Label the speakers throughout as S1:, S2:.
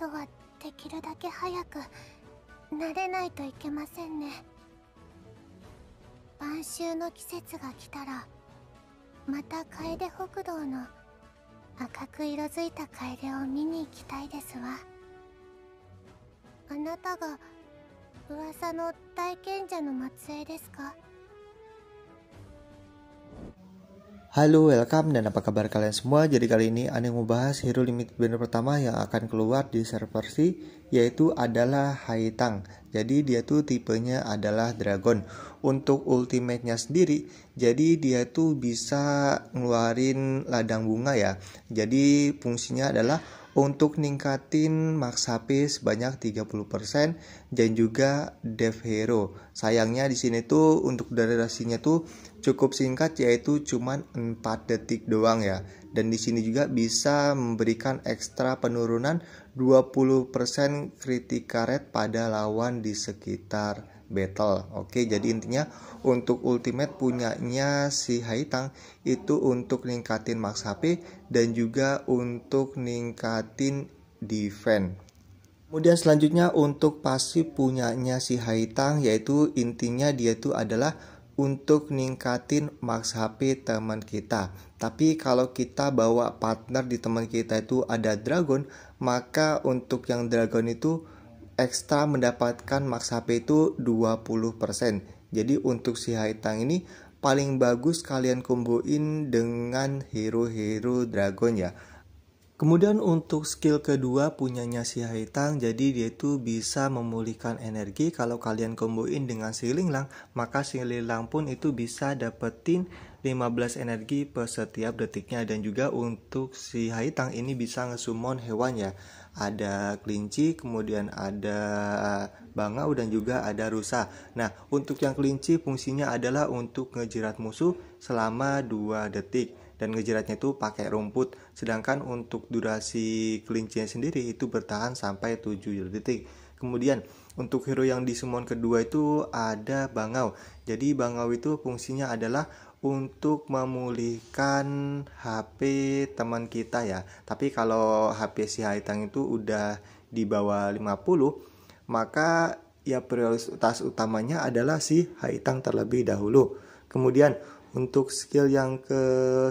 S1: 今日はできるだけ早く慣れないといけませんね晩秋の季節が来たらまた楓北道の赤く色づいた楓を見に行きたいですわあなたが噂の大賢者の末裔ですか Halo, welcome dan apa kabar kalian semua? Jadi kali ini Ani mau bahas hero limit banner pertama yang akan keluar di server C yaitu adalah Haitang. Jadi dia tuh tipenya adalah dragon. Untuk ultimate-nya sendiri, jadi dia tuh bisa ngeluarin ladang bunga ya. Jadi fungsinya adalah untuk ningkatin max HP sebanyak 30% dan juga dev hero. Sayangnya di sini tuh untuk durasinya tuh cukup singkat yaitu cuman 4 detik doang ya. Dan di sini juga bisa memberikan ekstra penurunan 20% critical rate pada lawan di sekitar battle. Oke, jadi hmm. intinya untuk ultimate punyanya si Haitang itu untuk ningkatin max HP dan juga untuk ningkatin defense. Kemudian selanjutnya untuk pasif punyanya si Haitang yaitu intinya dia itu adalah untuk ningkatin max HP teman kita. Tapi kalau kita bawa partner di teman kita itu ada dragon, maka untuk yang dragon itu ekstra mendapatkan max HP itu 20%. Jadi untuk si Haitang ini paling bagus kalian kumbuin dengan hero-hero dragon ya Kemudian untuk skill kedua punyanya si Haitang, jadi dia itu bisa memulihkan energi. Kalau kalian komboin dengan si Linglang, maka si Linglang pun itu bisa dapetin 15 energi per setiap detiknya. Dan juga untuk si Haitang ini bisa ngesummon hewan ya. Ada kelinci, kemudian ada bangau dan juga ada rusa. Nah, untuk yang kelinci fungsinya adalah untuk ngejerat musuh selama 2 detik dan ngejeratnya itu pakai rumput. Sedangkan untuk durasi kelincinya sendiri itu bertahan sampai 7 detik. Kemudian untuk hero yang di summon kedua itu ada Bangau. Jadi Bangau itu fungsinya adalah untuk memulihkan HP teman kita ya. Tapi kalau HP si Haitang itu udah di bawah 50, maka ya prioritas utamanya adalah si Haitang terlebih dahulu. Kemudian untuk skill yang ke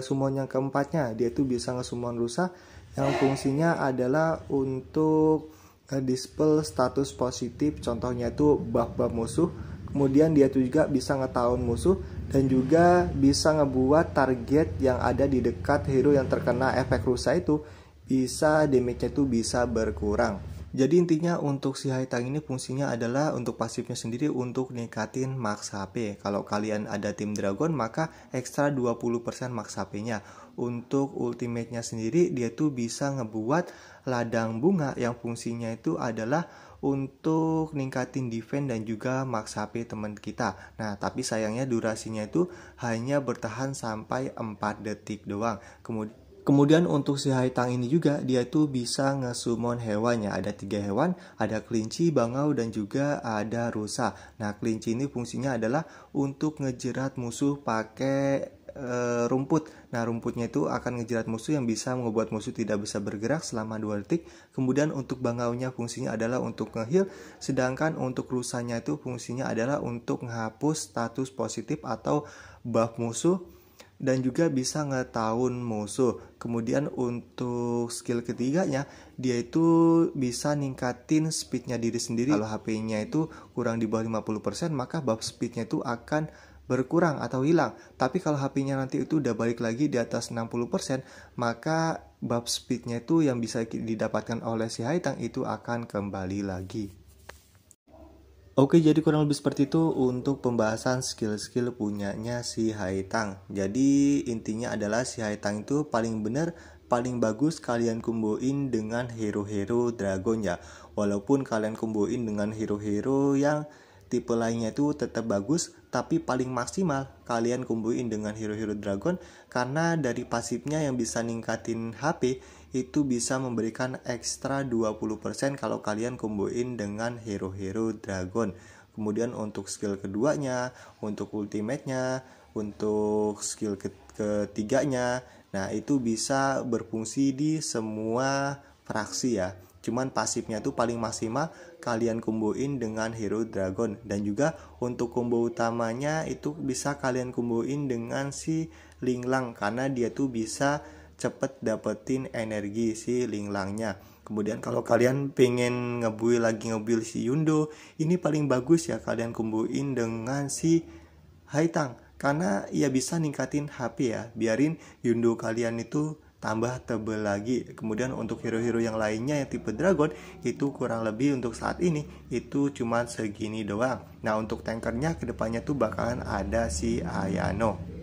S1: summon yang keempatnya dia itu bisa ngesummon rusa yang fungsinya adalah untuk dispel status positif contohnya itu buff-buff musuh kemudian dia itu juga bisa ngetahun musuh dan juga bisa ngebuat target yang ada di dekat hero yang terkena efek rusa itu bisa damage-nya itu bisa berkurang jadi intinya untuk si Haitang ini fungsinya adalah untuk pasifnya sendiri untuk ningkatin max HP. Kalau kalian ada tim Dragon maka ekstra 20% max HP-nya. Untuk ultimate-nya sendiri dia tuh bisa ngebuat ladang bunga yang fungsinya itu adalah untuk ningkatin defense dan juga max HP teman kita. Nah, tapi sayangnya durasinya itu hanya bertahan sampai 4 detik doang. Kemudian Kemudian untuk si Haitang ini juga dia tuh bisa ngesumon hewannya. Ada tiga hewan, ada kelinci, bangau, dan juga ada rusa. Nah kelinci ini fungsinya adalah untuk ngejerat musuh pakai e, rumput. Nah rumputnya itu akan ngejerat musuh yang bisa membuat musuh tidak bisa bergerak selama 2 detik. Kemudian untuk bangaunya fungsinya adalah untuk ngeheal. Sedangkan untuk rusanya itu fungsinya adalah untuk menghapus status positif atau buff musuh dan juga bisa ngetahun musuh. Kemudian untuk skill ketiganya, dia itu bisa ningkatin speednya diri sendiri. Kalau HP-nya itu kurang di bawah 50%, maka buff speednya itu akan berkurang atau hilang. Tapi kalau HP-nya nanti itu udah balik lagi di atas 60%, maka buff speednya itu yang bisa didapatkan oleh si Haitang itu akan kembali lagi. Oke, jadi kurang lebih seperti itu untuk pembahasan skill-skill punyanya si Haitang. Jadi intinya adalah si Haitang itu paling benar, paling bagus kalian kumbuin dengan hero-hero dragonnya. Walaupun kalian kumbuin dengan hero-hero yang tipe lainnya itu tetap bagus tapi paling maksimal kalian kumbuin dengan hero-hero dragon karena dari pasifnya yang bisa ningkatin HP itu bisa memberikan ekstra 20% kalau kalian komboin dengan hero-hero dragon. Kemudian untuk skill keduanya, untuk ultimate-nya, untuk skill ketiganya, nah itu bisa berfungsi di semua fraksi ya. Cuman pasifnya tuh paling maksimal kalian kumbuin dengan hero dragon dan juga untuk combo utamanya itu bisa kalian kumbuin dengan si linglang karena dia tuh bisa cepet dapetin energi si linglangnya kemudian kalau kalian pengen ngebuil lagi ngebuil si Yundo ini paling bagus ya kalian kumbuin dengan si Haitang karena ia bisa ningkatin HP ya biarin Yundo kalian itu tambah tebel lagi. Kemudian untuk hero-hero yang lainnya yang tipe dragon itu kurang lebih untuk saat ini itu cuma segini doang. Nah untuk tankernya kedepannya tuh bakalan ada si Ayano.